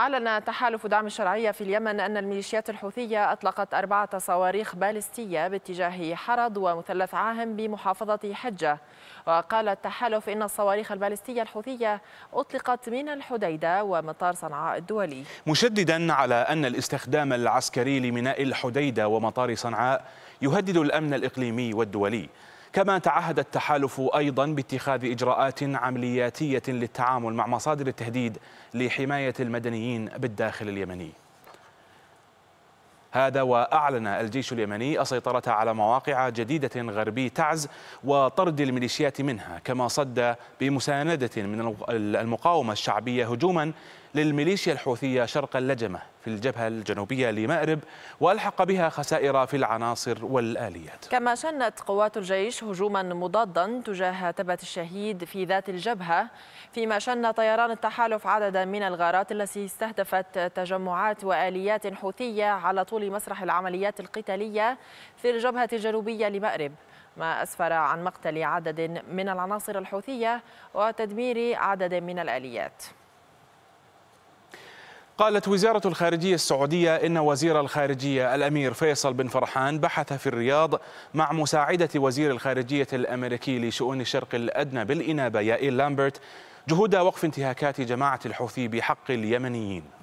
أعلن تحالف دعم الشرعية في اليمن أن الميليشيات الحوثية أطلقت أربعة صواريخ باليستية باتجاه حرض ومثلث عاهم بمحافظة حجة وقال التحالف إن الصواريخ الباليستية الحوثية أطلقت من الحديدة ومطار صنعاء الدولي مشددا على أن الاستخدام العسكري لميناء الحديدة ومطار صنعاء يهدد الأمن الإقليمي والدولي كما تعهد التحالف أيضا باتخاذ إجراءات عملياتية للتعامل مع مصادر التهديد لحماية المدنيين بالداخل اليمني هذا وأعلن الجيش اليمني السيطرة على مواقع جديدة غربي تعز وطرد الميليشيات منها كما صد بمساندة من المقاومة الشعبية هجوما للميليشيا الحوثية شرق اللجمة في الجبهة الجنوبية لمأرب وألحق بها خسائر في العناصر والآليات كما شنت قوات الجيش هجوما مضادا تجاه تبة الشهيد في ذات الجبهة فيما شن طيران التحالف عددا من الغارات التي استهدفت تجمعات وآليات حوثية على طول مسرح العمليات القتالية في الجبهة الجنوبية لمأرب ما أسفر عن مقتل عدد من العناصر الحوثية وتدمير عدد من الآليات قالت وزارة الخارجية السعودية إن وزير الخارجية الأمير فيصل بن فرحان بحث في الرياض مع مساعدة وزير الخارجية الأمريكي لشؤون الشرق الأدنى بالإنابة يائيل لامبرت جهود وقف انتهاكات جماعة الحوثي بحق اليمنيين